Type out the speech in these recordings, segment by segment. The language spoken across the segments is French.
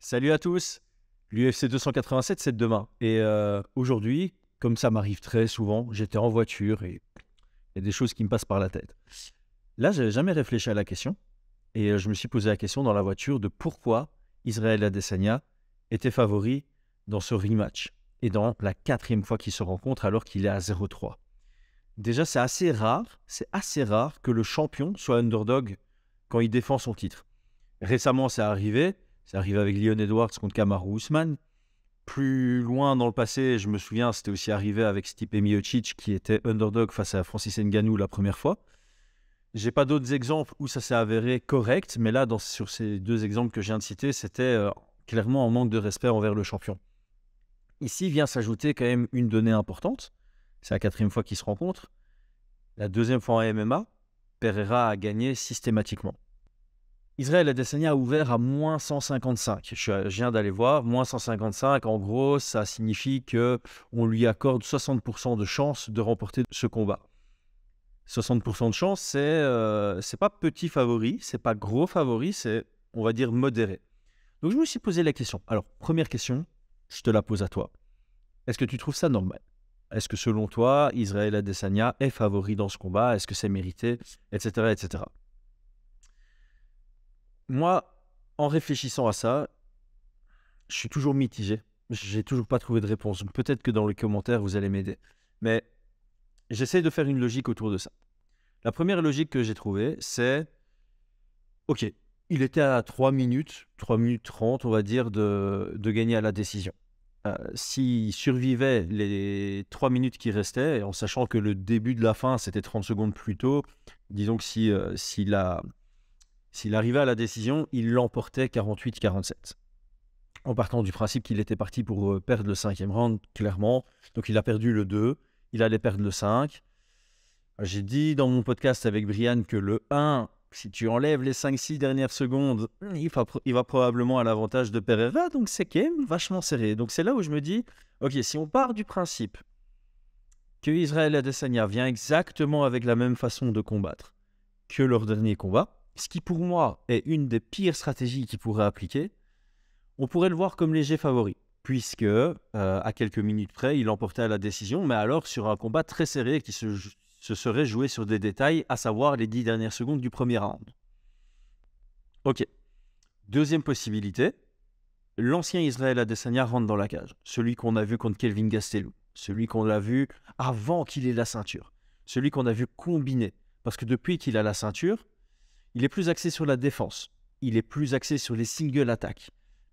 Salut à tous L'UFC 287, c'est demain. Et euh, aujourd'hui, comme ça m'arrive très souvent, j'étais en voiture et il y a des choses qui me passent par la tête. Là, j'avais jamais réfléchi à la question. Et euh, je me suis posé la question dans la voiture de pourquoi Israël Adesanya était favori dans ce rematch et dans la quatrième fois qu'ils se rencontrent alors qu'il est à 0-3. Déjà, c'est assez rare, c'est assez rare que le champion soit underdog quand il défend son titre. Récemment, c'est arrivé, c'est arrivé avec Leon Edwards contre Kamaru Usman. Plus loin dans le passé, je me souviens, c'était aussi arrivé avec Stipe Miocic qui était underdog face à Francis Ngannou la première fois. J'ai pas d'autres exemples où ça s'est avéré correct, mais là, sur ces deux exemples que je viens de citer, c'était euh, clairement un manque de respect envers le champion. Ici vient s'ajouter quand même une donnée importante. C'est la quatrième fois qu'ils se rencontrent. La deuxième fois en MMA, Pereira a gagné systématiquement. Israël et a ouvert à moins 155. Je, viens d'aller voir, moins 155, en gros, ça signifie que on lui accorde 60% de chance de remporter ce combat. 60% de chance, euh, c'est pas petit favori, c'est pas gros favori, c'est, on va dire, modéré. Donc je me suis posé la question. Alors, première question, je te la pose à toi. Est-ce que tu trouves ça normal Est-ce que selon toi, Israël Adesanya est favori dans ce combat Est-ce que c'est mérité Etc. etc moi, en réfléchissant à ça, je suis toujours mitigé. J'ai toujours pas trouvé de réponse. Peut-être que dans les commentaires, vous allez m'aider. Mais j'essaie de faire une logique autour de ça. La première logique que j'ai trouvée, c'est OK, il était à 3 minutes, 3 minutes 30, on va dire, de, gagner à la décision. Euh, s'il survivait les 3 minutes qui restaient, en sachant que le début de la fin, c'était 30 secondes plus tôt, disons que si, euh, si la, s'il arrivait à la décision, il l'emportait 48-47. En partant du principe qu'il était parti pour euh, perdre le cinquième round, clairement. Donc il a perdu le 2, il allait perdre le 5. J'ai dit dans mon podcast avec Brian que le 1, si tu enlèves les 5-6 dernières secondes, il va, probablement à l'avantage de Pereira, donc c'est quand même vachement serré. Donc c'est là où je me dis, ok, si on part du principe que Israël Adesanya vient exactement avec la même façon de combattre que leur dernier combat, ce qui pour moi est une des pires stratégies qu'il pourrait appliquer, on pourrait le voir comme léger favori, puisque euh, à quelques minutes près, il emportait la décision, mais alors sur un combat très serré qui se, serait joué sur des détails, à savoir les dix dernières secondes du premier round. Ok. Deuxième possibilité, l'ancien Israël Adesanya rentre dans la cage, celui qu'on a vu contre Kelvin Gastelou, celui qu'on l'a vu avant qu'il ait la ceinture, celui qu'on a vu combiner, parce que depuis qu'il a la ceinture, il est plus axé sur la défense. Il est plus axé sur les single attaques.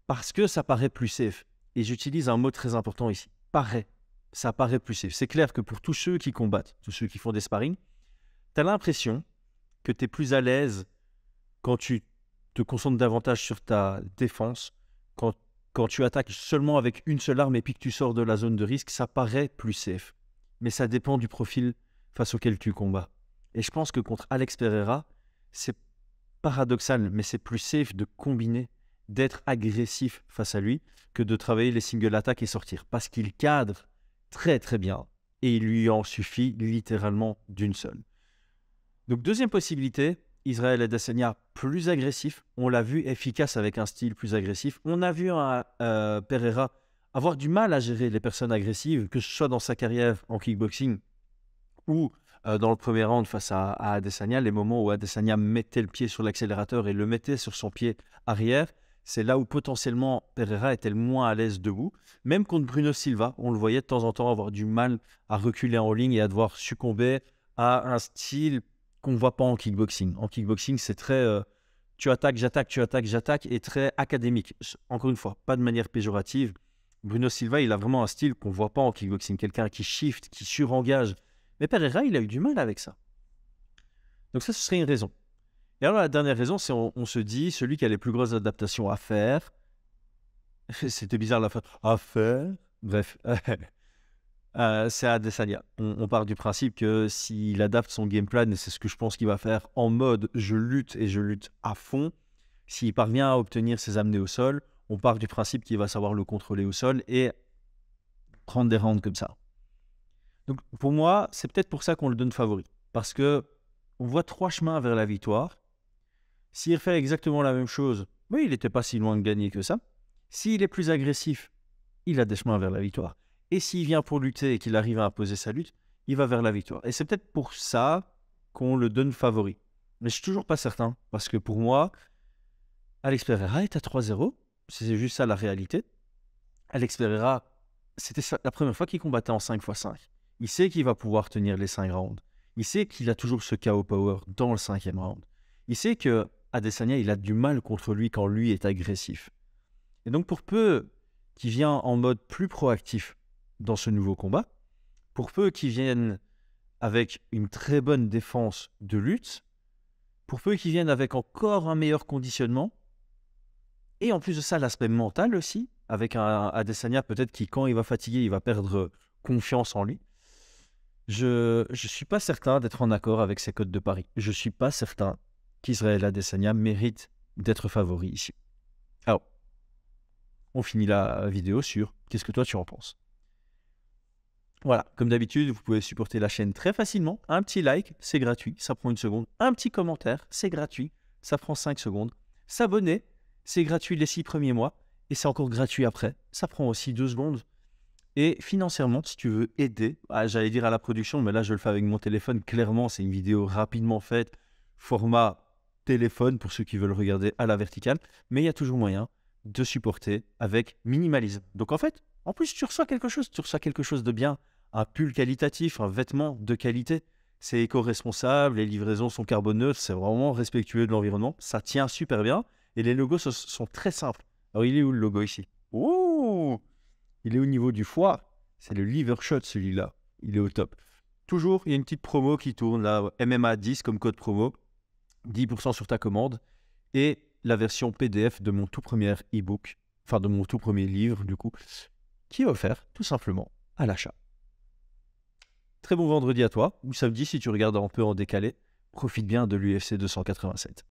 Parce que ça paraît plus safe. Et j'utilise un mot très important ici. Paraît. Ça paraît plus safe. C'est clair que pour tous ceux qui combattent, tous ceux qui font des sparring, tu as l'impression que tu es plus à l'aise quand tu te concentres davantage sur ta défense, quand, quand tu attaques seulement avec une seule arme et puis que tu sors de la zone de risque, ça paraît plus safe. Mais ça dépend du profil face auquel tu combats. Et je pense que contre Alex Pereira, c'est paradoxal, mais c'est plus safe de combiner, d'être agressif face à lui, que de travailler les single attaques et sortir. Parce qu'il cadre très très bien et il lui en suffit littéralement d'une seule. Donc deuxième possibilité, Israël Adesanya plus agressif. On l'a vu efficace avec un style plus agressif. On a vu un, euh, Pereira avoir du mal à gérer les personnes agressives, que ce soit dans sa carrière en kickboxing ou euh, dans le premier round face à, Adesanya, les moments où Adesanya mettait le pied sur l'accélérateur et le mettait sur son pied arrière, c'est là où potentiellement Pereira était le moins à l'aise debout. Même contre Bruno Silva, on le voyait de temps en temps avoir du mal à reculer en ligne et à devoir succomber à un style qu'on ne voit pas en kickboxing. En kickboxing, c'est très euh, tu attaques, j'attaque, tu attaques, j'attaque et très académique. Encore une fois, pas de manière péjorative. Bruno Silva, il a vraiment un style qu'on ne voit pas en kickboxing. Quelqu'un qui shift, qui surengage, mais Pereira, il a eu du mal avec ça. Donc ça, ce serait une raison. Et alors la dernière raison, c'est on, se dit, celui qui a les plus grosses adaptations à faire, c'était bizarre la fin, à faire, bref, euh, c'est Adesanya. On, on part du principe que s'il adapte son game plan, et c'est ce que je pense qu'il va faire en mode je lutte et je lutte à fond, s'il parvient à obtenir ses amenés au sol, on part du principe qu'il va savoir le contrôler au sol et prendre des rounds comme ça. Donc pour moi, c'est peut-être pour ça qu'on le donne favori. Parce que on voit trois chemins vers la victoire. S'il fait exactement la même chose, oui, il n'était pas si loin de gagner que ça. S'il est plus agressif, il a des chemins vers la victoire. Et s'il vient pour lutter et qu'il arrive à imposer sa lutte, il va vers la victoire. Et c'est peut-être pour ça qu'on le donne favori. Mais je suis toujours pas certain. Parce que pour moi, Alex Pereira est à 3-0. C'est juste ça la réalité. Alex Pereira, c'était la première fois qu'il combattait en 5x5. Il sait qu'il va pouvoir tenir les cinq rounds. Il sait qu'il a toujours ce KO power dans le cinquième round. Il sait que il a du mal contre lui quand lui est agressif. Et donc pour peu qu'il vienne en mode plus proactif dans ce nouveau combat, pour peu qu'il vienne avec une très bonne défense de lutte, pour peu qu'il vienne avec encore un meilleur conditionnement, et en plus de ça, l'aspect mental aussi, avec un Adesanya peut-être qui, quand il va fatiguer, il va perdre confiance en lui. Je ne suis pas certain d'être en accord avec ces codes de Paris. Je ne suis pas certain qu'Israël Adesanya mérite d'être favori ici. Alors, on finit la vidéo sur qu'est-ce que toi tu en penses. Voilà, comme d'habitude, vous pouvez supporter la chaîne très facilement. Un petit like, c'est gratuit, ça prend une seconde. Un petit commentaire, c'est gratuit, ça prend 5 secondes. S'abonner, c'est gratuit les 6 premiers mois et c'est encore gratuit après, ça prend aussi 2 secondes. Et financièrement, si tu veux aider, ah, j'allais dire à la production, mais là je le fais avec mon téléphone, clairement c'est une vidéo rapidement faite, format téléphone pour ceux qui veulent regarder à la verticale, mais il y a toujours moyen de supporter avec minimalisme. Donc en fait, en plus tu reçois quelque chose, tu reçois quelque chose de bien, un pull qualitatif, un vêtement de qualité, c'est éco-responsable, les livraisons sont carboneuses. c'est vraiment respectueux de l'environnement, ça tient super bien, et les logos sont très simples. Alors il est où le logo ici Ouh il est au niveau du foie. C'est le liver shot, celui-là. Il est au top. Toujours, il y a une petite promo qui tourne là, MMA10 comme code promo. 10% sur ta commande. Et la version PDF de mon tout premier e-book, enfin de mon tout premier livre, du coup, qui est offert tout simplement à l'achat. Très bon vendredi à toi, ou samedi si tu regardes un peu en décalé. Profite bien de l'UFC 287.